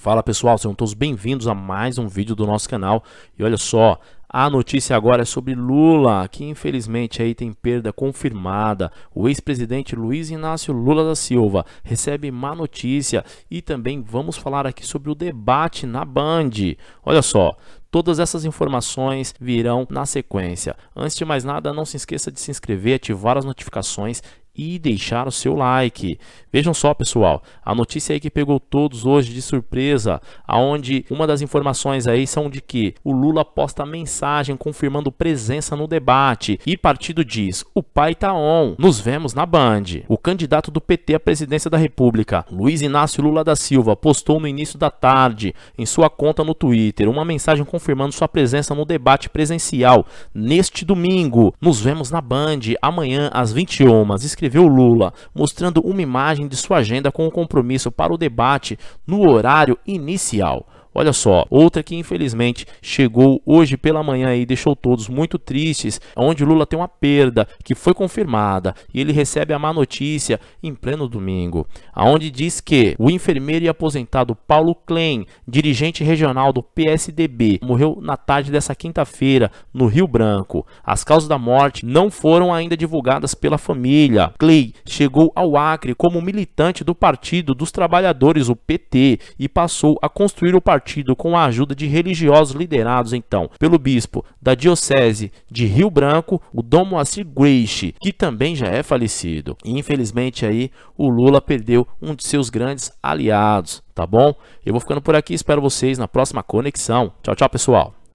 Fala pessoal, sejam todos bem-vindos a mais um vídeo do nosso canal. E olha só, a notícia agora é sobre Lula, que infelizmente aí tem perda confirmada. O ex-presidente Luiz Inácio Lula da Silva recebe má notícia e também vamos falar aqui sobre o debate na Band. Olha só, Todas essas informações virão na sequência. Antes de mais nada, não se esqueça de se inscrever, ativar as notificações e deixar o seu like. Vejam só, pessoal, a notícia aí que pegou todos hoje de surpresa, aonde uma das informações aí são de que o Lula posta mensagem confirmando presença no debate e partido diz: "O pai tá on, nos vemos na Band". O candidato do PT à presidência da República, Luiz Inácio Lula da Silva, postou no início da tarde em sua conta no Twitter uma mensagem confirmando sua presença no debate presencial neste domingo. Nos vemos na Band amanhã às 21 horas escreveu Lula, mostrando uma imagem de sua agenda com o um compromisso para o debate no horário inicial. Olha só, outra que infelizmente chegou hoje pela manhã e deixou todos muito tristes, onde Lula tem uma perda que foi confirmada e ele recebe a má notícia em pleno domingo, aonde diz que o enfermeiro e aposentado Paulo Klein, dirigente regional do PSDB, morreu na tarde dessa quinta-feira no Rio Branco. As causas da morte não foram ainda divulgadas pela família. Clay chegou ao Acre como militante do Partido dos Trabalhadores, o PT, e passou a construir o partido partido, com a ajuda de religiosos liderados então pelo bispo da diocese de Rio Branco, o Dom Moacir Greixe, que também já é falecido. E, infelizmente aí o Lula perdeu um de seus grandes aliados, tá bom? Eu vou ficando por aqui, espero vocês na próxima conexão. Tchau, tchau, pessoal.